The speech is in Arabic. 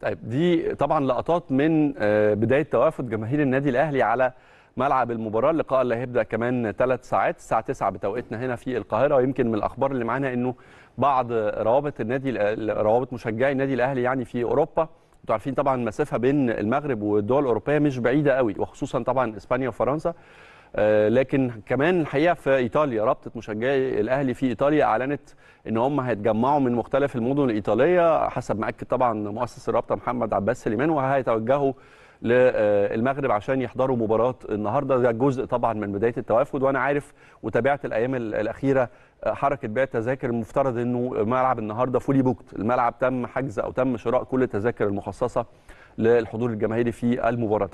طيب دي طبعا لقطات من آه، بدايه توافد جماهير النادي الاهلي على ملعب المباراه اللقاء اللي هيبدا كمان ثلاث ساعات الساعه 9 بتوقيتنا هنا في القاهره ويمكن من الاخبار اللي معانا انه بعض روابط النادي روابط مشجعي النادي الاهلي يعني في اوروبا انتوا عارفين طبعا المسافه بين المغرب والدول الاوروبيه مش بعيده قوي وخصوصا طبعا اسبانيا وفرنسا آه، لكن كمان الحقيقه في ايطاليا رابطه مشجعي الاهلي في ايطاليا اعلنت ان هم هيتجمعوا من مختلف المدن الايطاليه حسب ما اكد طبعا مؤسس الرابطه محمد عباس سليمان وهيتوجهوا للمغرب عشان يحضروا مباراه النهارده ده جزء طبعا من بدايه التوافد وانا عارف وتابعت الايام الاخيره آه، حركه بيع التذاكر المفترض انه ملعب النهارده فولي بوكت الملعب تم حجز او تم شراء كل التذاكر المخصصه للحضور الجماهيري في المباراه